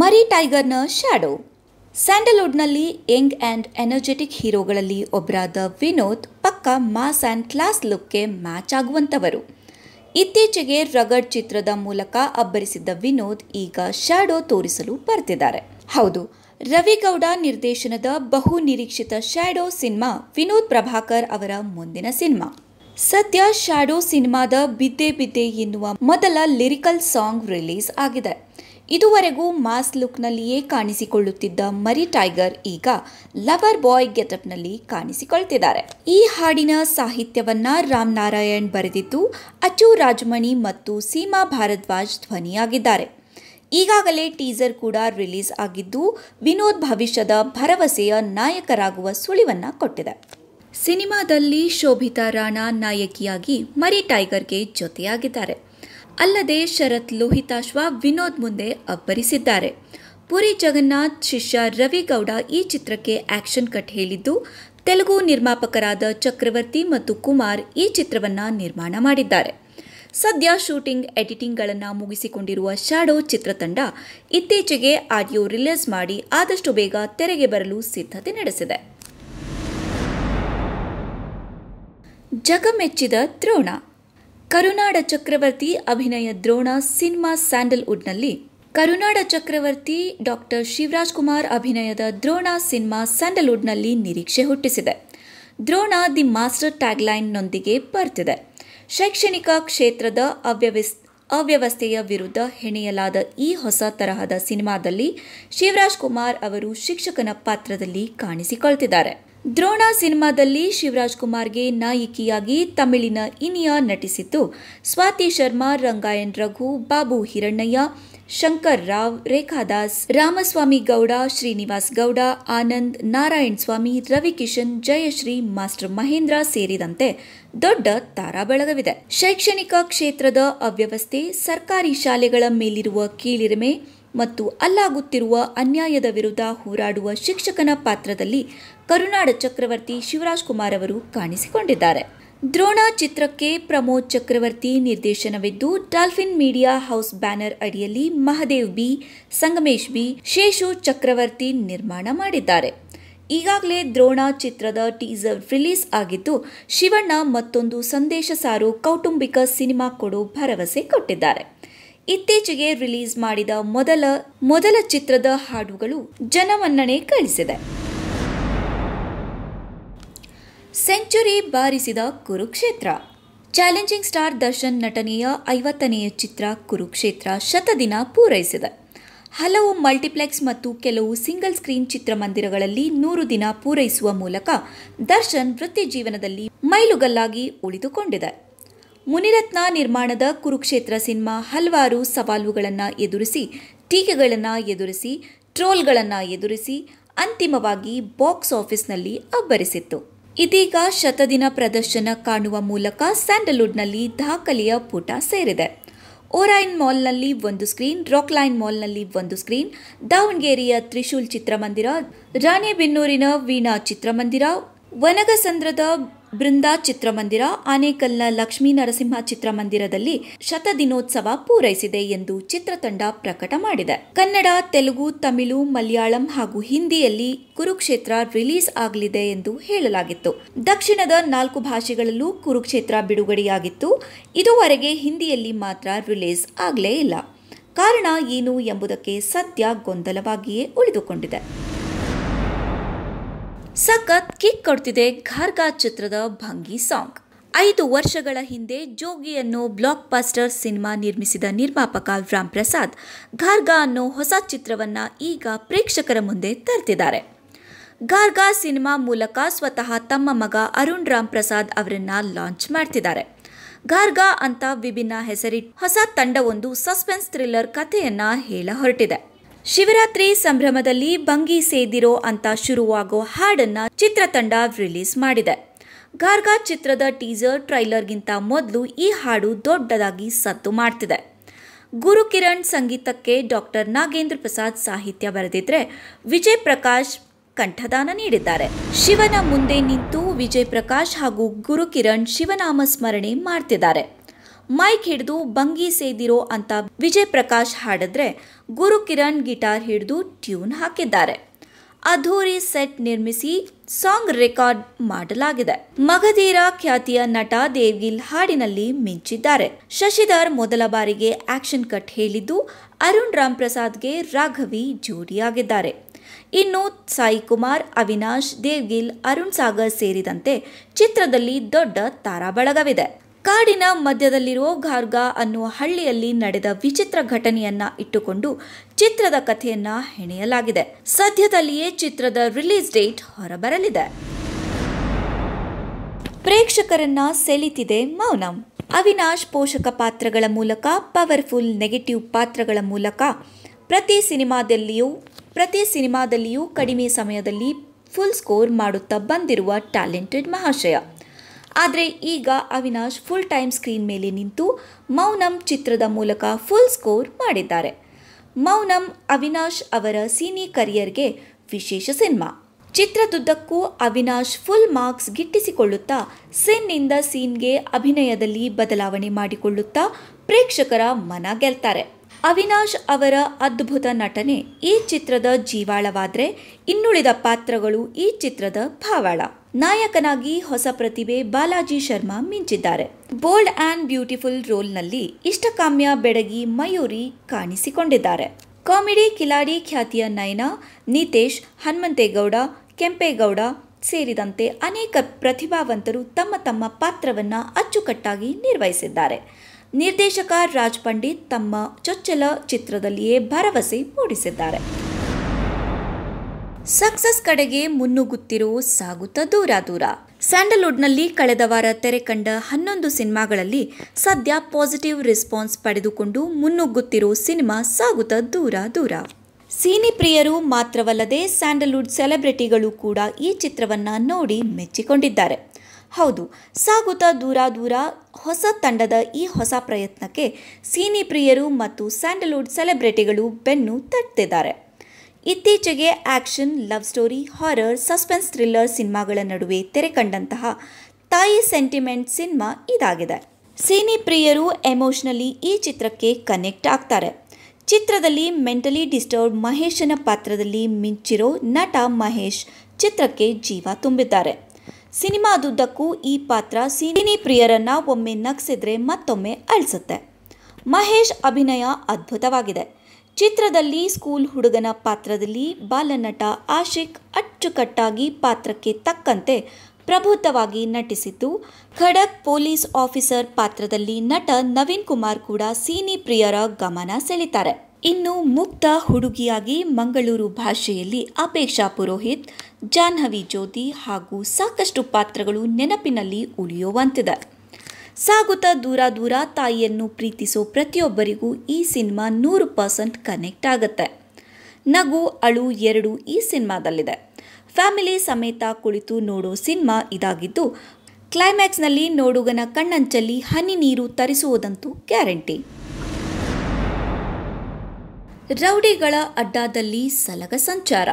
ಮರಿ ಟೈಗರ್ನ ಶ್ಯಾಡೋ ಸ್ಯಾಂಡಲ್ವುಡ್ನಲ್ಲಿ ಯಂಗ್ ಆ್ಯಂಡ್ ಎನರ್ಜೆಟಿಕ್ ಹೀರೋಗಳಲ್ಲಿ ಒಬ್ಬರಾದ ವಿನೋದ್ ಪಕ್ಕ ಮಾಸ್ ಆ್ಯಂಡ್ ಕ್ಲಾಸ್ ಲುಕ್ಗೆ ಮ್ಯಾಚ್ ಆಗುವಂಥವರು ಇತ್ತೀಚೆಗೆ ರಗಡ್ ಚಿತ್ರದ ಮೂಲಕ ಅಬ್ಬರಿಸಿದ್ದ ವಿನೋದ್ ಈಗ ಶ್ಯಾಡೋ ತೋರಿಸಲು ಬರ್ತಿದ್ದಾರೆ ಹೌದು ರವಿಗೌಡ ನಿರ್ದೇಶನದ ಬಹು ನಿರೀಕ್ಷಿತ ಶ್ಯಾಡೋ ಸಿನಿಮಾ ವಿನೋದ್ ಪ್ರಭಾಕರ್ ಅವರ ಮುಂದಿನ ಸಿನಿಮಾ ಸದ್ಯ ಶ್ಯಾಡೋ ಸಿನಿಮಾದ ಬಿದ್ದೆ ಬಿದ್ದೆ ಎನ್ನುವ ಮೊದಲ ಲಿರಿಕಲ್ ಸಾಂಗ್ ರಿಲೀಸ್ ಆಗಿದೆ ಇದುವರೆಗೂ ಮಾಸ್ ಲುಕ್ನಲ್ಲಿಯೇ ಕಾಣಿಸಿಕೊಳ್ಳುತ್ತಿದ್ದ ಮರಿ ಟೈಗರ್ ಈಗ ಲವರ್ ಬಾಯ್ ಗೆಟಪ್ನಲ್ಲಿ ಕಾಣಿಸಿಕೊಳ್ತಿದ್ದಾರೆ ಈ ಹಾಡಿನ ಸಾಹಿತ್ಯವನ್ನ ರಾಮ್ ನಾರಾಯಣ್ ಬರೆದಿದ್ದು ಅಚು ರಾಜಮಣಿ ಮತ್ತು ಸೀಮಾ ಭಾರದ್ವಾಜ್ ಧ್ವನಿಯಾಗಿದ್ದಾರೆ ಈಗಾಗಲೇ ಟೀಸರ್ ಕೂಡ ರಿಲೀಸ್ ಆಗಿದ್ದು ವಿನೋದ್ ಭವಿಷ್ಯದ ಭರವಸೆಯ ನಾಯಕರಾಗುವ ಸುಳಿವನ್ನು ಕೊಟ್ಟಿದೆ ಸಿನಿಮಾದಲ್ಲಿ ಶೋಭಿತಾ ರಾಣಾ ನಾಯಕಿಯಾಗಿ ಮರಿ ಟೈಗರ್ಗೆ ಜೊತೆಯಾಗಿದ್ದಾರೆ ಅಲ್ಲದೆ ಶರತ್ ಲೋಹಿತಾಶ್ವ ವಿನೋದ್ ಮುಂದೆ ಅಬ್ಬರಿಸಿದ್ದಾರೆ ಪುರಿ ಜಗನ್ನಾಥ್ ಶಿಷ್ಯ ರವಿಗೌಡ ಈ ಚಿತ್ರಕ್ಕೆ ಆಕ್ಷನ್ ಕಟ್ ಹೇಳಿದ್ದು ತೆಲುಗು ನಿರ್ಮಾಪಕರಾದ ಚಕ್ರವರ್ತಿ ಮತ್ತು ಕುಮಾರ್ ಈ ಚಿತ್ರವನ್ನು ನಿರ್ಮಾಣ ಮಾಡಿದ್ದಾರೆ ಸದ್ಯ ಶೂಟಿಂಗ್ ಎಡಿಟಿಂಗ್ಗಳನ್ನು ಮುಗಿಸಿಕೊಂಡಿರುವ ಶಾಡೋ ಚಿತ್ರತಂಡ ಇತ್ತೀಚೆಗೆ ಆಡಿಯೋ ರಿಲೀಸ್ ಮಾಡಿ ಆದಷ್ಟು ಬೇಗ ತೆರೆಗೆ ಬರಲು ಸಿದ್ಧತೆ ನಡೆಸಿದೆ ಜಗಮೆಚ್ಚಿದ ದ್ರೋಣ ಕರುನಾಡ ಚಕ್ರವರ್ತಿ ಅಭಿನಯ ದ್ರೋಣ ಸಿನಿಮಾ ಸ್ಯಾಂಡಲ್ವುಡ್ನಲ್ಲಿ ಕರುನಾಡ ಚಕ್ರವರ್ತಿ ಡಾಕ್ಟರ್ ಶಿವರಾಜ್ ಕುಮಾರ್ ಅಭಿನಯದ ದ್ರೋಣ ಸಿನಿಮಾ ಸ್ಯಾಂಡಲ್ವುಡ್ನಲ್ಲಿ ನಿರೀಕ್ಷೆ ಹುಟ್ಟಿಸಿದೆ ದ್ರೋಣ ದಿ ಮಾಸ್ಟರ್ ಟ್ಯಾಗ್ಲೈನ್ನೊಂದಿಗೆ ಬರ್ತಿದೆ ಶೈಕ್ಷಣಿಕ ಕ್ಷೇತ್ರದ ಅವ್ಯವಸ್ ಅವ್ಯವಸ್ಥೆಯ ವಿರುದ್ಧ ಹೆಣೆಯಲಾದ ಈ ಹೊಸ ತರಹದ ಸಿನಿಮಾದಲ್ಲಿ ಶಿವರಾಜ್ ಕುಮಾರ್ ಅವರು ಶಿಕ್ಷಕನ ಪಾತ್ರದಲ್ಲಿ ಕಾಣಿಸಿಕೊಳ್ತಿದ್ದಾರೆ ದ್ರೋಣ ಸಿನಿಮಾದಲ್ಲಿ ಶಿವರಾಜ್ ಕುಮಾರ್ಗೆ ನಾಯಕಿಯಾಗಿ ತಮಿಳಿನ ಇನಿಯಾ ನಟಿಸಿದ್ದು ಸ್ವಾತಿ ಶರ್ಮಾ ರಂಗಾಯಣ್ ರಘು ಬಾಬು ಹಿರಣ್ಣಯ್ಯ ಶಂಕರ್ ರಾವ್ ರೇಖಾದಾಸ್ ರಾಮಸ್ವಾಮಿ ಗೌಡ ಶ್ರೀನಿವಾಸ್ ಗೌಡ ಆನಂದ್ ನಾರಾಯಣ್ ಸ್ವಾಮಿ ರವಿಕಿಶನ್ ಜಯಶ್ರೀ ಮಾಸ್ಟರ್ ಮಹೇಂದ್ರ ಸೇರಿದಂತೆ ದೊಡ್ಡ ತಾರಾಬಳಗವಿದೆ ಶೈಕ್ಷಣಿಕ ಕ್ಷೇತ್ರದ ಅವ್ಯವಸ್ಥೆ ಸರ್ಕಾರಿ ಶಾಲೆಗಳ ಮೇಲಿರುವ ಕೀಳಿರಿಮೆ ಮತ್ತು ಅಲ್ಲಾಗುತ್ತಿರುವ ಅನ್ಯಾಯದ ವಿರುದ್ಧ ಹೋರಾಡುವ ಶಿಕ್ಷಕನ ಪಾತ್ರದಲ್ಲಿ ಕರುನಾಡ ಚಕ್ರವರ್ತಿ ಶಿವರಾಜ್ ಕುಮಾರ್ ಅವರು ಕಾಣಿಸಿಕೊಂಡಿದ್ದಾರೆ ದ್ರೋಣ ಚಿತ್ರಕ್ಕೆ ಪ್ರಮೋದ್ ಚಕ್ರವರ್ತಿ ನಿರ್ದೇಶನವಿದ್ದು ಡಾಲ್ಫಿನ್ ಮೀಡಿಯಾ ಹೌಸ್ ಬ್ಯಾನರ್ ಅಡಿಯಲ್ಲಿ ಮಹದೇವ್ ಬಿ ಸಂಗಮೇಶ್ ಬಿ ಶೇಷು ಚಕ್ರವರ್ತಿ ನಿರ್ಮಾಣ ಮಾಡಿದ್ದಾರೆ ಈಗಾಗಲೇ ದ್ರೋಣ ಚಿತ್ರದ ಟೀಸರ್ ರಿಲೀಸ್ ಆಗಿದ್ದು ಶಿವಣ್ಣ ಮತ್ತೊಂದು ಸಂದೇಶ ಸಾರು ಕೌಟುಂಬಿಕ ಸಿನಿಮಾ ಕೊಡು ಭರವಸೆ ಕೊಟ್ಟಿದ್ದಾರೆ ಇತ್ತೀಚೆಗೆ ರಿಲೀಸ್ ಮಾಡಿದ ಮೊದಲ ಮೊದಲ ಚಿತ್ರದ ಹಾಡುಗಳು ಜನಮನ್ನಣೆ ಕಳಿಸಿದೆ ಸೆಂಚುರಿ ಬಾರಿಸಿದ ಕುರುಕ್ಷೇತ್ರ ಚಾಲೆಂಜಿಂಗ್ ಸ್ಟಾರ್ ದರ್ಶನ್ ನಟನೆಯ ಐವತ್ತನೆಯ ಚಿತ್ರ ಕುರುಕ್ಷೇತ್ರ ಶತದಿನ ಪೂರೈಸಿದೆ ಹಲವು ಮಲ್ಟಿಪ್ಲೆಕ್ಸ್ ಮತ್ತು ಕೆಲವು ಸಿಂಗಲ್ ಸ್ಕ್ರೀನ್ ಚಿತ್ರಮಂದಿರಗಳಲ್ಲಿ ನೂರು ದಿನ ಪೂರೈಸುವ ಮೂಲಕ ದರ್ಶನ್ ವೃತ್ತಿ ಜೀವನದಲ್ಲಿ ಮೈಲುಗಲ್ಲಾಗಿ ಉಳಿದುಕೊಂಡಿದೆ ಮುನಿರತ್ನ ನಿರ್ಮಾಣದ ಕುರುಕ್ಷೇತ್ರ ಸಿನಿಮಾ ಹಲವಾರು ಸವಾಲುಗಳನ್ನು ಎದುರಿಸಿ ಟೀಕೆಗಳನ್ನು ಎದುರಿಸಿ ಟ್ರೋಲ್ಗಳನ್ನು ಎದುರಿಸಿ ಅಂತಿಮವಾಗಿ ಬಾಕ್ಸ್ ಆಫೀಸ್ನಲ್ಲಿ ಅಬ್ಬರಿಸಿತ್ತು ಇದೀಗ ಶತದಿನ ಪ್ರದರ್ಶನ ಕಾಣುವ ಮೂಲಕ ಸ್ಯಾಂಡಲ್ವುಡ್ನಲ್ಲಿ ದಾಖಲೆಯ ಪುಟ ಸೇರಿದೆ ಓರೈನ್ ಮಾಲ್ನಲ್ಲಿ ಒಂದು ಸ್ಕ್ರೀನ್ ರಾಕ್ಲೈನ್ ಮಾಲ್ನಲ್ಲಿ ಒಂದು ಸ್ಕ್ರೀನ್ ದಾವಣಗೆರೆಯ ತ್ರಿಶೂಲ್ ಚಿತ್ರಮಂದಿರ ರಾಣೆಬೆನ್ನೂರಿನ ವೀಣಾ ಚಿತ್ರಮಂದಿರ ವನಗಸಂದ್ರದ ಬೃಂದಾ ಚಿತ್ರಮಂದಿರ ಆನೇಕಲ್ನ ಲಕ್ಷ್ಮೀ ನರಸಿಂಹ ಚಿತ್ರಮಂದಿರದಲ್ಲಿ ಶತದಿನೋತ್ಸವ ಪೂರೈಸಿದೆ ಎಂದು ಚಿತ್ರತಂಡ ಪ್ರಕಟ ಮಾಡಿದೆ ಕನ್ನಡ ತೆಲುಗು ತಮಿಳು ಮಲಯಾಳಂ ಹಾಗೂ ಹಿಂದಿಯಲ್ಲಿ ಕುರುಕ್ಷೇತ್ರ ರಿಲೀಸ್ ಆಗಲಿದೆ ಎಂದು ಹೇಳಲಾಗಿತ್ತು ದಕ್ಷಿಣದ ನಾಲ್ಕು ಭಾಷೆಗಳಲ್ಲೂ ಕುರುಕ್ಷೇತ್ರ ಬಿಡುಗಡೆಯಾಗಿತ್ತು ಇದುವರೆಗೆ ಹಿಂದಿಯಲ್ಲಿ ಮಾತ್ರ ರಿಲೀಸ್ ಆಗಲೇ ಇಲ್ಲ ಕಾರಣ ಏನು ಎಂಬುದಕ್ಕೆ ಸದ್ಯ ಗೊಂದಲವಾಗಿಯೇ ಉಳಿದುಕೊಂಡಿದೆ ಸಖತ್ ಕಿಕ್ ಕೊಡ್ತಿದೆ ಘಾರ್ಗಾ ಚಿತ್ರದ ಭಂಗಿ ಸಾಂಗ್ ಐದು ವರ್ಷಗಳ ಹಿಂದೆ ಜೋಗಿಯನ್ನು ಬ್ಲಾಕ್ ಬಾಸ್ಟರ್ ಸಿನಿಮಾ ನಿರ್ಮಿಸಿದ ನಿರ್ಮಾಪಕ ರಾಮ್ ಪ್ರಸಾದ್ ಘಾರ್ಗಾ ಅನ್ನೋ ಹೊಸ ಚಿತ್ರವನ್ನು ಈಗ ಪ್ರೇಕ್ಷಕರ ಮುಂದೆ ತರ್ತಿದ್ದಾರೆ ಘಾರ್ಗಾ ಸಿನಿಮಾ ಮೂಲಕ ಸ್ವತಃ ತಮ್ಮ ಮಗ ಅರುಣ್ ರಾಮ್ ಪ್ರಸಾದ್ ಅವರನ್ನು ಲಾಂಚ್ ಮಾಡ್ತಿದ್ದಾರೆ ಘಾರ್ಗಾ ಅಂತ ವಿಭಿನ್ನ ಹೆಸರಿಟ್ ಹೊಸ ತಂಡವೊಂದು ಸಸ್ಪೆನ್ಸ್ ಥ್ರಿಲ್ಲರ್ ಕಥೆಯನ್ನ ಹೇಳ ಹೊರಟಿದೆ ಶಿವರಾತ್ರಿ ಸಂಭ್ರಮದಲ್ಲಿ ಭಂಗಿ ಸೇದಿರೋ ಅಂತ ಶುರುವಾಗೋ ಹಾಡನ್ನ ಚಿತ್ರತಂಡ ರಿಲೀಸ್ ಮಾಡಿದೆ ಗಾರ್ಗಾ ಚಿತ್ರದ ಟೀಸರ್ ಟ್ರೈಲರ್ಗಿಂತ ಮೊದಲು ಈ ಹಾಡು ದೊಡ್ಡದಾಗಿ ಸದ್ದು ಮಾಡ್ತಿದೆ ಗುರುಕಿರಣ್ ಸಂಗೀತಕ್ಕೆ ಡಾಕ್ಟರ್ ನಾಗೇಂದ್ರ ಪ್ರಸಾದ್ ಸಾಹಿತ್ಯ ಬರೆದಿದ್ರೆ ವಿಜಯ್ ಪ್ರಕಾಶ್ ಕಂಠದಾನ ನೀಡಿದ್ದಾರೆ ಶಿವನ ಮುಂದೆ ನಿಂತು ವಿಜಯ್ ಪ್ರಕಾಶ್ ಹಾಗೂ ಗುರುಕಿರಣ್ ಶಿವನಾಮ ಸ್ಮರಣೆ ಮಾಡ್ತಿದ್ದಾರೆ ಮೈಕ್ ಹಿಡಿದು ಬಂಗಿ ಸೇದಿರೋ ಅಂತ ವಿಜಯ್ ಪ್ರಕಾಶ್ ಹಾಡಿದ್ರೆ ಗುರು ಕಿರಣ್ ಗಿಟಾರ್ ಹಿಡಿದು ಟ್ಯೂನ್ ಹಾಕಿದ್ದಾರೆ ಅಧೂರಿ ಸೆಟ್ ನಿರ್ಮಿಸಿ ಸಾಂಗ್ ರೆಕಾರ್ಡ್ ಮಾಡಲಾಗಿದೆ ಮಗಧೀರ ಖ್ಯಾತಿಯ ನಟ ದೇವ್ಗಿಲ್ ಹಾಡಿನಲ್ಲಿ ಮಿಂಚಿದ್ದಾರೆ ಶಶಿಧರ್ ಮೊದಲ ಬಾರಿಗೆ ಆಕ್ಷನ್ ಕಟ್ ಹೇಳಿದ್ದು ಅರುಣ್ ರಾಮ್ ಪ್ರಸಾದ್ಗೆ ರಾಘವಿ ಜೋಡಿಯಾಗಿದ್ದಾರೆ ಇನ್ನು ಸಾಯಿ ಕುಮಾರ್ ಅವಿನಾಶ್ ದೇವ್ಗಿಲ್ ಅರುಣ್ ಸಾಗರ್ ಸೇರಿದಂತೆ ಚಿತ್ರದಲ್ಲಿ ದೊಡ್ಡ ತಾರಾಬಳಗವಿದೆ ಕಾಡಿನ ಮಧ್ಯದಲ್ಲಿರುವ ಘಾರ್ಗ ಅನ್ನುವ ಹಳ್ಳಿಯಲ್ಲಿ ನಡೆದ ವಿಚಿತ್ರ ಘಟನೆಯನ್ನ ಇಟ್ಟುಕೊಂಡು ಚಿತ್ರದ ಕಥೆಯನ್ನ ಹೆಣೆಯಲಾಗಿದೆ ಸದ್ಯದಲ್ಲಿಯೇ ಚಿತ್ರದ ರಿಲೀಸ್ ಡೇಟ್ ಹೊರಬರಲಿದೆ ಪ್ರೇಕ್ಷಕರನ್ನ ಸೆಳಿತಿದೆ ಮೌನಂ ಅವಿನಾಶ್ ಪೋಷಕ ಪಾತ್ರಗಳ ಮೂಲಕ ಪವರ್ಫುಲ್ ನೆಗೆಟಿವ್ ಪಾತ್ರಗಳ ಮೂಲಕ ಪ್ರತಿ ಸಿನಿಮಾದಲ್ಲಿಯೂ ಪ್ರತಿ ಸಿನಿಮಾದಲ್ಲಿಯೂ ಕಡಿಮೆ ಸಮಯದಲ್ಲಿ ಫುಲ್ ಸ್ಕೋರ್ ಮಾಡುತ್ತಾ ಬಂದಿರುವ ಟ್ಯಾಲೆಂಟೆಡ್ ಮಹಾಶಯ ಆದರೆ ಈಗ ಅವಿನಾಶ್ ಫುಲ್ ಟೈಮ್ ಸ್ಕ್ರೀನ್ ಮೇಲೆ ನಿಂತು ಮೌನಂ ಚಿತ್ರದ ಮೂಲಕ ಫುಲ್ ಸ್ಕೋರ್ ಮಾಡಿದ್ದಾರೆ ಮೌನಂ ಅವಿನಾಶ್ ಅವರ ಸೀನಿ ಕರಿಯರ್ಗೆ ವಿಶೇಷ ಸಿನಿಮಾ ಚಿತ್ರದುದ್ದಕ್ಕೂ ಅವಿನಾಶ್ ಫುಲ್ ಮಾರ್ಕ್ಸ್ ಗಿಟ್ಟಿಸಿಕೊಳ್ಳುತ್ತಾ ಸಿನ್ನಿಂದ ಸೀನ್ಗೆ ಅಭಿನಯದಲ್ಲಿ ಬದಲಾವಣೆ ಮಾಡಿಕೊಳ್ಳುತ್ತಾ ಪ್ರೇಕ್ಷಕರ ಮನ ಗೆಲ್ತಾರೆ ಅವಿನಾಶ್ ಅವರ ಅದ್ಭುತ ನಟನೆ ಈ ಚಿತ್ರದ ಜೀವಾಳವಾದರೆ ಇನ್ನುಳಿದ ಪಾತ್ರಗಳು ಈ ಚಿತ್ರದ ಭಾವಾಳ ನಾಯಕನಾಗಿ ಹೊಸ ಪ್ರತಿಭೆ ಬಾಲಾಜಿ ಶರ್ಮಾ ಮಿಂಚಿದ್ದಾರೆ ಬೋಲ್ಡ್ ಆ್ಯಂಡ್ ಬ್ಯೂಟಿಫುಲ್ ರೋಲ್ನಲ್ಲಿ ಇಷ್ಟಕಾಮ್ಯ ಬೆಡಗಿ ಮಯೂರಿ ಕಾಣಿಸಿಕೊಂಡಿದ್ದಾರೆ ಕಾಮಿಡಿ ಕಿಲಾಡಿ ಖ್ಯಾತಿಯ ನಯನ ನಿತೇಶ್ ಹನುಮಂತೇಗೌಡ ಕೆಂಪೇಗೌಡ ಸೇರಿದಂತೆ ಅನೇಕ ಪ್ರತಿಭಾವಂತರು ತಮ್ಮ ತಮ್ಮ ಪಾತ್ರವನ್ನು ಅಚ್ಚುಕಟ್ಟಾಗಿ ನಿರ್ವಹಿಸಿದ್ದಾರೆ ನಿರ್ದೇಶಕ ರಾಜ್ ಪಂಡಿತ್ ತಮ್ಮ ಚೊಚ್ಚಲ ಚಿತ್ರದಲ್ಲಿಯೇ ಭರವಸೆ ಮೂಡಿಸಿದ್ದಾರೆ ಸಕ್ಸಸ್ ಕಡೆಗೆ ಮುನ್ನುಗ್ಗುತ್ತಿರೋ ಸಾಗುತ್ತ ದೂರ ದೂರ ಸ್ಯಾಂಡಲ್ವುಡ್ನಲ್ಲಿ ಕಳೆದ ವಾರ ತೆರೆ ಕಂಡ ಹನ್ನೊಂದು ಸಿನಿಮಾಗಳಲ್ಲಿ ಸದ್ಯ ಪಾಸಿಟಿವ್ ರೆಸ್ಪಾನ್ಸ್ ಪಡೆದುಕೊಂಡು ಮುನ್ನುಗ್ಗುತ್ತಿರೋ ಸಿನಿಮಾ ಸಾಗುತ್ತ ದೂರ ದೂರ ಸೀನಿ ಪ್ರಿಯರು ಮಾತ್ರವಲ್ಲದೆ ಸ್ಯಾಂಡಲ್ವುಡ್ ಸೆಲೆಬ್ರಿಟಿಗಳು ಕೂಡ ಈ ಚಿತ್ರವನ್ನು ನೋಡಿ ಮೆಚ್ಚಿಕೊಂಡಿದ್ದಾರೆ ಹೌದು ಸಾಗುತ್ತಾ ದೂರ ದೂರ ಹೊಸ ತಂಡದ ಈ ಹೊಸ ಪ್ರಯತ್ನಕ್ಕೆ ಸೀನಿ ಪ್ರಿಯರು ಮತ್ತು ಸ್ಯಾಂಡಲ್ವುಡ್ ಸೆಲೆಬ್ರಿಟಿಗಳು ಬೆನ್ನು ತಟ್ಟಿದ್ದಾರೆ ಇತ್ತೀಚೆಗೆ action love story horror suspense thriller ಸಿನಿಮಾಗಳ ನಡುವೆ ತೆರೆ ಕಂಡಂತಹ ತಾಯಿ ಸೆಂಟಿಮೆಂಟ್ ಸಿನಿಮಾ ಇದಾಗಿದೆ ಸೀನಿ ಪ್ರಿಯರು ಎಮೋಷನಲಿ ಈ ಚಿತ್ರಕ್ಕೆ ಕನೆಕ್ಟ್ ಆಗ್ತಾರೆ ಚಿತ್ರದಲ್ಲಿ ಮೆಂಟಲಿ ಡಿಸ್ಟರ್ಬ್ ಮಹೇಶನ ಪಾತ್ರದಲ್ಲಿ ಮಿಂಚಿರೋ ನಟ ಮಹೇಶ್ ಚಿತ್ರಕ್ಕೆ ಜೀವ ತುಂಬಿದ್ದಾರೆ ಸಿನಿಮಾದುದ್ದಕ್ಕೂ ಈ ಪಾತ್ರ ಸಿನಿ ಪ್ರಿಯರನ್ನ ಒಮ್ಮೆ ನಗಿಸಿದ್ರೆ ಮತ್ತೊಮ್ಮೆ ಅಳಿಸುತ್ತೆ ಮಹೇಶ್ ಅಭಿನಯ ಅದ್ಭುತವಾಗಿದೆ ಚಿತ್ರದಲ್ಲಿ ಸ್ಕೂಲ್ ಹುಡುಗನ ಪಾತ್ರದಲ್ಲಿ ಬಾಲನಟ ಆಶಿಕ್ ಅಚ್ಚುಕಟ್ಟಾಗಿ ಪಾತ್ರಕ್ಕೆ ತಕ್ಕಂತೆ ಪ್ರಬುದ್ಧವಾಗಿ ನಟಿಸಿದ್ದು ಖಡಕ್ ಪೊಲೀಸ್ ಆಫೀಸರ್ ಪಾತ್ರದಲ್ಲಿ ನಟ ನವೀನ್ ಕುಮಾರ್ ಕೂಡ ಸೀನಿ ಪ್ರಿಯರ ಗಮನ ಸೆಳೀತಾರೆ ಇನ್ನು ಮುಕ್ತ ಹುಡುಗಿಯಾಗಿ ಮಂಗಳೂರು ಭಾಷೆಯಲ್ಲಿ ಅಪೇಕ್ಷಾ ಪುರೋಹಿತ್ ಜಾಹ್ನವಿ ಜ್ಯೋತಿ ಹಾಗೂ ಸಾಕಷ್ಟು ಪಾತ್ರಗಳು ನೆನಪಿನಲ್ಲಿ ಉಳಿಯುವಂತಿದೆ ಸಾಗುತ್ತಾ ದೂರ ದೂರ ತಾಯಿಯನ್ನು ಪ್ರೀತಿಸೋ ಪ್ರತಿಯೊಬ್ಬರಿಗೂ ಈ ಸಿನಿಮಾ ನೂರು ಪರ್ಸೆಂಟ್ ಕನೆಕ್ಟ್ ಆಗುತ್ತೆ ನಗು ಅಳು ಎರಡು ಈ ಸಿನಿಮಾದಲ್ಲಿದೆ ಫ್ಯಾಮಿಲಿ ಸಮೇತ ಕುಳಿತು ನೋಡೋ ಸಿನಿಮಾ ಇದಾಗಿದ್ದು ಕ್ಲೈಮ್ಯಾಕ್ಸ್ನಲ್ಲಿ ನೋಡುಗನ ಕಣ್ಣಂಚಲ್ಲಿ ಹನಿ ನೀರು ತರಿಸುವುದಂತೂ ಗ್ಯಾರಂಟಿ ರೌಡಿಗಳ ಅಡ್ಡಾದಲ್ಲಿ ಸಲಗ ಸಂಚಾರ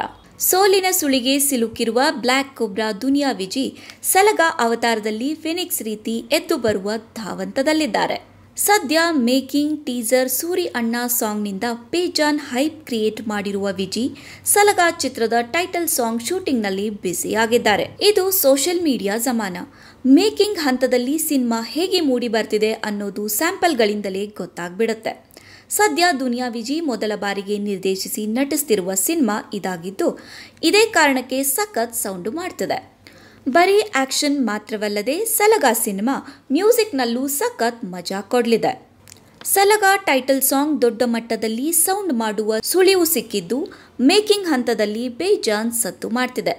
ಸೋಲಿನ ಸುಳಿಗೆ ಸಿಲುಕಿರುವ ಬ್ಲ್ಯಾಕ್ ಕೊಬ್ರಾ ದುನಿಯಾ ವಿಜಿ ಸಲಗ ಅವತಾರದಲ್ಲಿ ಫಿನಿಕ್ಸ್ ರೀತಿ ಎದ್ದು ಬರುವ ಧಾವಂತದಲ್ಲಿದ್ದಾರೆ ಸದ್ಯ ಮೇಕಿಂಗ್ ಟೀಸರ್ ಸೂರಿ ಅಣ್ಣ ಸಾಂಗ್ನಿಂದ ಪೇಜಾನ್ ಹೈಪ್ ಕ್ರಿಯೇಟ್ ಮಾಡಿರುವ ವಿಜಿ ಸಲಗ ಚಿತ್ರದ ಟೈಟಲ್ ಸಾಂಗ್ ಶೂಟಿಂಗ್ನಲ್ಲಿ ಬ್ಯುಸಿಯಾಗಿದ್ದಾರೆ ಇದು ಸೋಷಿಯಲ್ ಮೀಡಿಯಾ ಜಮಾನ ಮೇಕಿಂಗ್ ಹಂತದಲ್ಲಿ ಸಿನಿಮಾ ಹೇಗೆ ಮೂಡಿ ಬರ್ತಿದೆ ಅನ್ನೋದು ಸ್ಯಾಂಪಲ್ಗಳಿಂದಲೇ ಗೊತ್ತಾಗ್ಬಿಡುತ್ತೆ ಸದ್ಯ ದುನಿಯಾ ವಿಜಿ ಮೊದಲ ಬಾರಿಗೆ ನಿರ್ದೇಶಿಸಿ ನಟಿಸ್ತಿರುವ ಸಿನಿಮಾ ಇದಾಗಿದ್ದು ಇದೇ ಕಾರಣಕ್ಕೆ ಸಖತ್ ಸೌಂಡು ಮಾಡ್ತದೆ ಬರೀ ಆಕ್ಷನ್ ಮಾತ್ರವಲ್ಲದೆ ಸಲಗ ಸಿನಿಮಾ ಮ್ಯೂಸಿಕ್ನಲ್ಲೂ ಸಖತ್ ಮಜಾ ಕೊಡಲಿದೆ ಸಲಗ ಟೈಟಲ್ ಸಾಂಗ್ ದೊಡ್ಡ ಮಟ್ಟದಲ್ಲಿ ಸೌಂಡ್ ಮಾಡುವ ಸುಳಿವು ಸಿಕ್ಕಿದ್ದು ಮೇಕಿಂಗ್ ಹಂತದಲ್ಲಿ ಬೇಜಾನ್ ಸತ್ತು ಮಾಡ್ತಿದೆ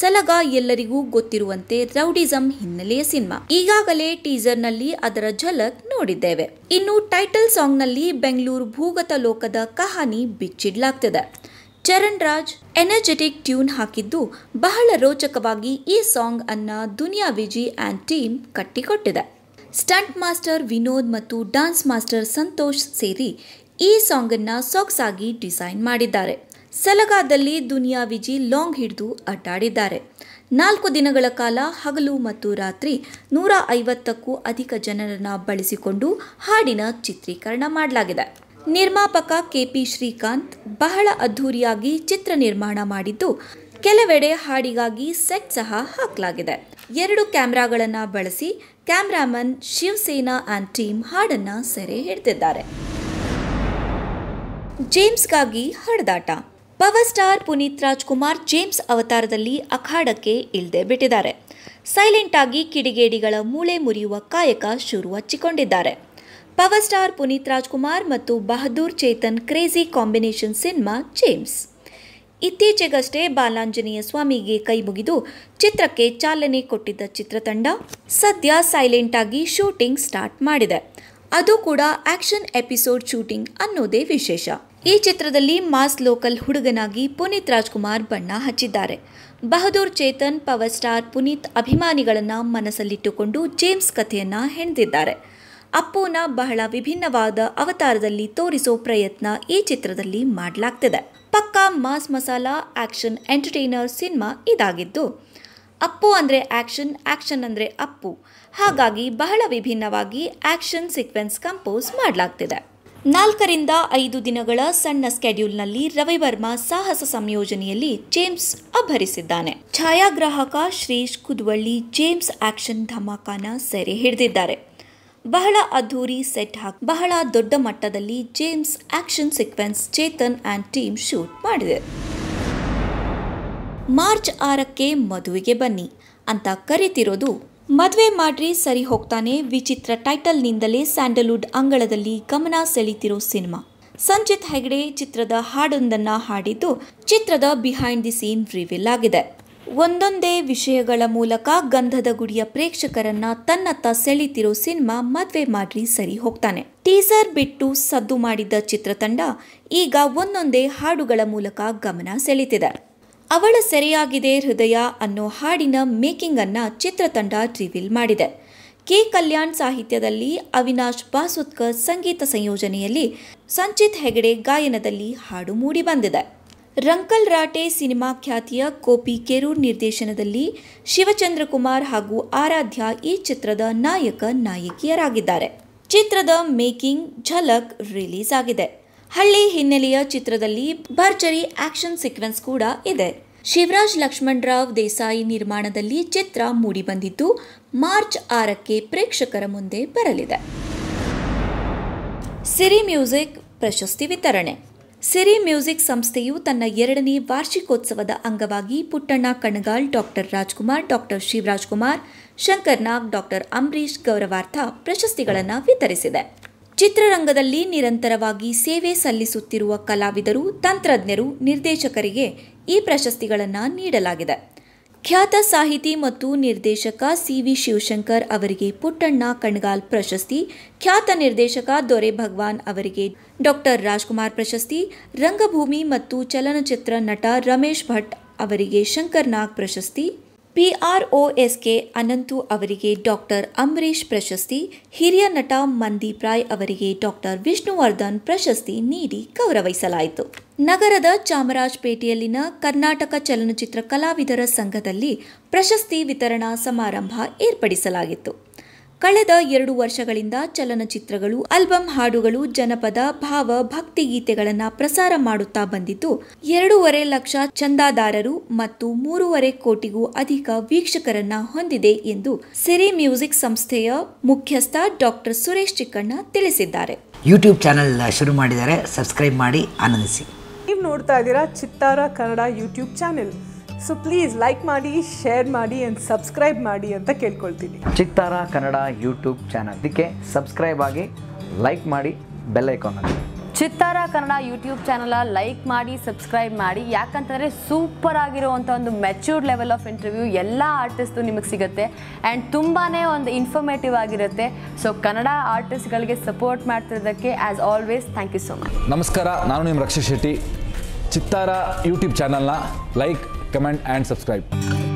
ಸಲಗ ಎಲ್ಲರಿಗೂ ಗೊತ್ತಿರುವಂತೆ ರೌಡಿಸಂ ಹಿನ್ನೆಲೆಯ ಸಿನಿಮಾ ಈಗಾಗಲೇ ಟೀಸರ್ ನಲ್ಲಿ ಅದರ ಝಲಕ್ ನೋಡಿದ್ದೇವೆ ಇನ್ನು ಟೈಟಲ್ ಸಾಂಗ್ ನಲ್ಲಿ ಬೆಂಗಳೂರು ಭೂಗತ ಲೋಕದ ಕಹಾನಿ ಬಿಚ್ಚಿಡ್ಲಾಗ್ತದೆ ಚರಣ್ ರಾಜ್ ಎನರ್ಜೆಟಿಕ್ ಟ್ಯೂನ್ ಹಾಕಿದ್ದು ಬಹಳ ರೋಚಕವಾಗಿ ಈ ಸಾಂಗ್ ಅನ್ನ ದುನಿಯಾ ವಿಜಿ ಆ್ಯಂಡ್ ಟೀಮ್ ಕಟ್ಟಿಕೊಟ್ಟಿದೆ ಸ್ಟಂಟ್ ಮಾಸ್ಟರ್ ವಿನೋದ್ ಮತ್ತು ಡಾನ್ಸ್ ಮಾಸ್ಟರ್ ಸಂತೋಷ್ ಸೇರಿ ಈ ಸಾಂಗನ್ನು ಆಗಿ ಡಿಸೈನ್ ಮಾಡಿದ್ದಾರೆ ಸಲಗಾದಲ್ಲಿ ದುನಿಯಾ ವಿಜಿ ಲಾಂಗ್ ಹಿಡಿದು ಅಡ್ಡಾಡಿದ್ದಾರೆ ನಾಲ್ಕು ದಿನಗಳ ಕಾಲ ಹಗಲು ಮತ್ತು ರಾತ್ರಿ ನೂರ ಐವತ್ತಕ್ಕೂ ಅಧಿಕ ಜನರನ್ನು ಬಳಸಿಕೊಂಡು ಹಾಡಿನ ಚಿತ್ರೀಕರಣ ಮಾಡಲಾಗಿದೆ ನಿರ್ಮಾಪಕ ಕೆಪಿ ಶ್ರೀಕಾಂತ್ ಬಹಳ ಅದ್ಧೂರಿಯಾಗಿ ಚಿತ್ರ ನಿರ್ಮಾಣ ಮಾಡಿದ್ದು ಕೆಲವೆಡೆ ಹಾಡಿಗಾಗಿ ಸೆಟ್ ಸಹ ಹಾಕಲಾಗಿದೆ ಎರಡು ಕ್ಯಾಮ್ರಾಗಳನ್ನು ಬಳಸಿ ಕ್ಯಾಮ್ರಾಮನ್ ಶಿವಸೇನಾ ಆ್ಯಂಡ್ ಟೀಮ್ ಹಾಡನ್ನು ಸೆರೆ ಹಿಡಿದಿದ್ದಾರೆ ಜೇಮ್ಸ್ಗಾಗಿ ಹಡದಾಟ power star Puneeth Rajkumar James ಅವತಾರದಲ್ಲಿ ಅಖಾಡಕ್ಕೆ ಇಳ್ದೆ ಬಿಟ್ಟಿದ್ದಾರೆ ಸೈಲೆಂಟ್ ಆಗಿ ಕಿಡಿಗೇಡಿಗಳ ಮೂಳೆ ಮುರಿಯುವ ಕಾಯಕ ಶುರು ಹಚ್ಚಿಕೊಂಡಿದ್ದಾರೆ ಪವರ್ ಸ್ಟಾರ್ ಪುನೀತ್ ರಾಜ್ಕುಮಾರ್ ಮತ್ತು Bahaddur Chetan crazy combination cinema James ಇತ್ತೀಚೆಗಷ್ಟೇ ಬಾಲಾಂಜನೇಯ ಸ್ವಾಮಿಗೆ ಕೈ ಮುಗಿದು ಚಿತ್ರಕ್ಕೆ ಚಾಲನೆ ಕೊಟ್ಟಿದ್ದ ಚಿತ್ರತಂಡ ಸದ್ಯ ಸೈಲೆಂಟ್ ಆಗಿ ಶೂಟಿಂಗ್ ಸ್ಟಾರ್ಟ್ ಮಾಡಿದೆ ಅದು ಕೂಡ ಆಕ್ಷನ್ ಎಪಿಸೋಡ್ ಶೂಟಿಂಗ್ ಅನ್ನೋದೇ ವಿಶೇಷ ಈ ಚಿತ್ರದಲ್ಲಿ ಮಾಸ್ ಲೋಕಲ್ ಹುಡುಗನಾಗಿ ಪುನೀತ್ ರಾಜ್ಕುಮಾರ್ ಬಣ್ಣ ಹಚ್ಚಿದ್ದಾರೆ ಬಹದ್ದೂರ್ ಚೇತನ್ ಪವರ್ ಸ್ಟಾರ್ ಪುನೀತ್ ಅಭಿಮಾನಿಗಳನ್ನು ಮನಸ್ಸಲ್ಲಿಟ್ಟುಕೊಂಡು ಜೇಮ್ಸ್ ಕಥೆಯನ್ನ ಹೆಣ್ದಿದ್ದಾರೆ ಅಪ್ಪುನ ಬಹಳ ವಿಭಿನ್ನವಾದ ಅವತಾರದಲ್ಲಿ ತೋರಿಸೋ ಪ್ರಯತ್ನ ಈ ಚಿತ್ರದಲ್ಲಿ ಮಾಡಲಾಗ್ತಿದೆ ಪಕ್ಕಾ mass masala action entertainer cinema ಇದಾಗಿದ್ದು ಅಪ್ಪು ಅಂದರೆ ಆ್ಯಕ್ಷನ್ ಆ್ಯಕ್ಷನ್ ಅಂದರೆ ಅಪ್ಪು ಹಾಗಾಗಿ ಬಹಳ ವಿಭಿನ್ನವಾಗಿ ಆ್ಯಕ್ಷನ್ ಸೀಕ್ವೆನ್ಸ್ ಕಂಪೋಸ್ ಮಾಡಲಾಗ್ತಿದೆ ನಾಲ್ಕರಿಂದ ಐದು ದಿನಗಳ ಸಣ್ಣ ಸ್ಕೆಡ್ಯೂಲ್ನಲ್ಲಿ ರವಿವರ್ಮ ಸಾಹಸ ಸಂಯೋಜನೆಯಲ್ಲಿ ಜೇಮ್ಸ್ ಅಭರಿಸಿದ್ದಾನೆ ಛಾಯಾಗ್ರಾಹಕ ಶ್ರೀಶ್ ಕುದ್ವಳ್ಳಿ ಜೇಮ್ಸ್ ಆಕ್ಷನ್ ಧಮಾಕಾನ ಸೆರೆ ಹಿಡಿದಿದ್ದಾರೆ ಬಹಳ ಅದ್ಧೂರಿ ಸೆಟ್ ಹಾಕಿ ಬಹಳ ದೊಡ್ಡ ಮಟ್ಟದಲ್ಲಿ James action sequence Chetan and team shoot ಮಾಡಿದೆ ಮಾರ್ಚ್ ಆರಕ್ಕೆ ಮದುವೆಗೆ ಬನ್ನಿ ಅಂತ ಕರಿತಿರೋದು ಮದುವೆ ಮಾಡ್ರಿ ಸರಿ ಹೋಗ್ತಾನೆ ವಿಚಿತ್ರ ಟೈಟಲ್ನಿಂದಲೇ ಸ್ಯಾಂಡಲ್ವುಡ್ ಅಂಗಳದಲ್ಲಿ ಗಮನ ಸೆಳೀತಿರೋ ಸಿನಿಮಾ ಸಂಜಿತ್ ಹೆಗ್ಡೆ ಚಿತ್ರದ ಹಾಡೊಂದನ್ನು ಹಾಡಿದ್ದು ಚಿತ್ರದ ಬಿಹೈಂಡ್ ದಿ ಸೀನ್ ರಿವೀಲ್ ಆಗಿದೆ ಒಂದೊಂದೇ ವಿಷಯಗಳ ಮೂಲಕ ಗಂಧದ ಗುಡಿಯ ಪ್ರೇಕ್ಷಕರನ್ನ ತನ್ನತ್ತ ಸೆಳೀತಿರೋ ಸಿನಿಮಾ ಮದ್ವೆ ಮಾಡ್ರಿ ಸರಿ ಹೋಗ್ತಾನೆ ಟೀಸರ್ ಬಿಟ್ಟು ಸದ್ದು ಮಾಡಿದ್ದ ಚಿತ್ರತಂಡ ಈಗ ಒಂದೊಂದೇ ಹಾಡುಗಳ ಮೂಲಕ ಗಮನ ಸೆಳೀತಿದೆ ಅವಳ ಸೆರೆಯಾಗಿದೆ ಹೃದಯ ಅನ್ನೋ ಹಾಡಿನ ಮೇಕಿಂಗ್ ಅನ್ನ ಚಿತ್ರತಂಡ ರಿವೀಲ್ ಮಾಡಿದೆ ಕೆ ಕಲ್ಯಾಣ್ ಸಾಹಿತ್ಯದಲ್ಲಿ ಅವಿನಾಶ್ ಬಾಸುತ್ಕರ್ ಸಂಗೀತ ಸಂಯೋಜನೆಯಲ್ಲಿ ಸಂಚಿತ್ ಹೆಗಡೆ ಗಾಯನದಲ್ಲಿ ಹಾಡು ಮೂಡಿಬಂದಿದೆ ರಂಕಲ್ ರಾಟೆ ಸಿನಿಮಾ ಖ್ಯಾತಿಯ ಕೋಪಿ ಕೆರೂರ್ ನಿರ್ದೇಶನದಲ್ಲಿ ಶಿವಚಂದ್ರಕುಮಾರ್ ಹಾಗೂ ಆರಾಧ್ಯ ಈ ಚಿತ್ರದ ನಾಯಕ ನಾಯಕಿಯರಾಗಿದ್ದಾರೆ ಚಿತ್ರದ ಮೇಕಿಂಗ್ ಝಲಕ್ ರಿಲೀಸ್ ಆಗಿದೆ ಹಳ್ಳಿ ಹಿನ್ನೆಲೆಯ ಚಿತ್ರದಲ್ಲಿ ಭರ್ಜರಿ ಆಕ್ಷನ್ ಸೀಕ್ವೆನ್ಸ್ ಕೂಡ ಇದೆ ಶಿವರಾಜ್ ಲಕ್ಷ್ಮಣ್ ರಾವ್ ದೇಸಾಯಿ ನಿರ್ಮಾಣದಲ್ಲಿ ಚಿತ್ರ ಮೂಡಿಬಂದಿದ್ದು ಮಾರ್ಚ್ ಆರಕ್ಕೆ ಪ್ರೇಕ್ಷಕರ ಮುಂದೆ ಬರಲಿದೆ ಸಿರಿ ಮ್ಯೂಸಿಕ್ ಪ್ರಶಸ್ತಿ ವಿತರಣೆ ಸಿರಿ ಮ್ಯೂಸಿಕ್ ಸಂಸ್ಥೆಯು ತನ್ನ ಎರಡನೇ ವಾರ್ಷಿಕೋತ್ಸವದ ಅಂಗವಾಗಿ Puttanna Kanagal doctor Rajkumar doctor Shivaraj Kumar doctor Ambareesh ಗೌರವಾರ್ಥ ಪ್ರಶಸ್ತಿಗಳನ್ನು ವಿತರಿಸಿದೆ ಚಿತ್ರರಂಗದಲ್ಲಿ ನಿರಂತರವಾಗಿ ಸೇವೆ ಸಲ್ಲಿಸುತ್ತಿರುವ ಕಲಾವಿದರು ತಂತ್ರಜ್ಞರು ನಿರ್ದೇಶಕರಿಗೆ ಈ ಪ್ರಶಸ್ತಿಗಳನ್ನು ನೀಡಲಾಗಿದೆ ಖ್ಯಾತ ಸಾಹಿತಿ ಮತ್ತು ನಿರ್ದೇಶಕ ಸಿ ವಿ ಶಿವಶಂಕರ್ ಅವರಿಗೆ ಪುಟ್ಟಣ್ಣ ಕಣ್ಗಾಲ್ ಪ್ರಶಸ್ತಿ ಖ್ಯಾತ ನಿರ್ದೇಶಕ ದೊರೆ ಭಗವಾನ್ ಅವರಿಗೆ ಡಾಕ್ಟರ್ ರಾಜ್ಕುಮಾರ್ ಪ್ರಶಸ್ತಿ ರಂಗಭೂಮಿ ಮತ್ತು ಚಲನಚಿತ್ರ ನಟ ರಮೇಶ್ ಭಟ್ ಅವರಿಗೆ ಶಂಕರ್ನಾಗ್ ಪ್ರಶಸ್ತಿ ಕೆ ಅನಂತು ಅವರಿಗೆ ಡಾಕ್ಟರ್ ಅಂಬರೀಶ್ ಪ್ರಶಸ್ತಿ ಹಿರಿಯ ನಟ ಮಂದೀಪ್ ರಾಯ್ ಅವರಿಗೆ ಡಾಕ್ಟರ್ ವಿಷ್ಣುವರ್ಧನ್ ಪ್ರಶಸ್ತಿ ನೀಡಿ ಗೌರವಿಸಲಾಯಿತು ನಗರದ ಚಾಮರಾಜಪೇಟೆಯಲ್ಲಿನ ಕರ್ನಾಟಕ ಚಲನಚಿತ್ರ ಕಲಾವಿದರ ಸಂಘದಲ್ಲಿ ಪ್ರಶಸ್ತಿ ವಿತರಣಾ ಸಮಾರಂಭ ಏರ್ಪಡಿಸಲಾಗಿತ್ತು ಕಳೆದ ಎರಡು ವರ್ಷಗಳಿಂದ ಚಲನಚಿತ್ರಗಳು ಆಲ್ಬಮ್ ಹಾಡುಗಳು ಜನಪದ ಭಾವ ಭಕ್ತಿ ಗೀತೆಗಳನ್ನು ಪ್ರಸಾರ ಮಾಡುತ್ತಾ ಬಂದಿದ್ದು ಎರಡೂವರೆ ಲಕ್ಷ ಚಂದಾದಾರರು ಮತ್ತು ಮೂರುವರೆ ಕೋಟಿಗೂ ಅಧಿಕ ವೀಕ್ಷಕರನ್ನ ಹೊಂದಿದೆ ಎಂದು ಸಿರಿ ಮ್ಯೂಸಿಕ್ ಸಂಸ್ಥೆಯ ಮುಖ್ಯಸ್ಥ ಡಾಕ್ಟರ್ ಸುರೇಶ್ ಚಿಕ್ಕಣ್ಣ ತಿಳಿಸಿದ್ದಾರೆ ಯೂಟ್ಯೂಬ್ ಚಾನೆಲ್ ಶುರು ಮಾಡಿದರೆ ಸಬ್ಸ್ಕ್ರೈಬ್ ಮಾಡಿ ಆನಂದಿಸಿ ನೀವು ನೋಡ್ತಾ ಇದ್ದೀರಾ Chittara Kannada YouTube channel so please like ಮಾಡಿ ಶೇರ್ ಮಾಡಿ ಆ್ಯಂಡ್ ಸಬ್ಸ್ಕ್ರೈಬ್ ಮಾಡಿ ಅಂತ ಕೇಳ್ಕೊಳ್ತೀನಿ ಚಿತ್ತಾರ ಕನ್ನಡ ಯೂಟ್ಯೂಬ್ ಚಾನಲ್ ಇದಕ್ಕೆ ಸಬ್ಸ್ಕ್ರೈಬ್ ಆಗಿ ಲೈಕ್ ಮಾಡಿ bell icon Chittara Kannada YouTube channel like ಮಾಡಿ ಸಬ್ಸ್ಕ್ರೈಬ್ ಮಾಡಿ ಯಾಕಂತಂದರೆ ಸೂಪರ್ ಆಗಿರುವಂಥ ಒಂದು ಮೆಚ್ಯೂರ್ಡ್ ಲೆವೆಲ್ ಆಫ್ ಇಂಟರ್ವ್ಯೂ ಎಲ್ಲ ಆರ್ಟಿಸ್ಟು ನಿಮಗೆ ಸಿಗುತ್ತೆ ಆ್ಯಂಡ್ ತುಂಬಾ ಒಂದು ಇನ್ಫಾರ್ಮೇಟಿವ್ ಆಗಿರುತ್ತೆ ಸೊ ಕನ್ನಡ ಆರ್ಟಿಸ್ಟ್ಗಳಿಗೆ ಸಪೋರ್ಟ್ ಮಾಡ್ತಿರೋದಕ್ಕೆ as always thank you so much ನಮಸ್ಕಾರ ನಾನು ನಿಮ್ಮ ರಕ್ಷಿತ್ ಶೆಟ್ಟಿ ಚಿತ್ತಾರ ಯೂಟ್ಯೂಬ್ ಚಾನಲ್ನ ಲೈಕ್ comment and subscribe.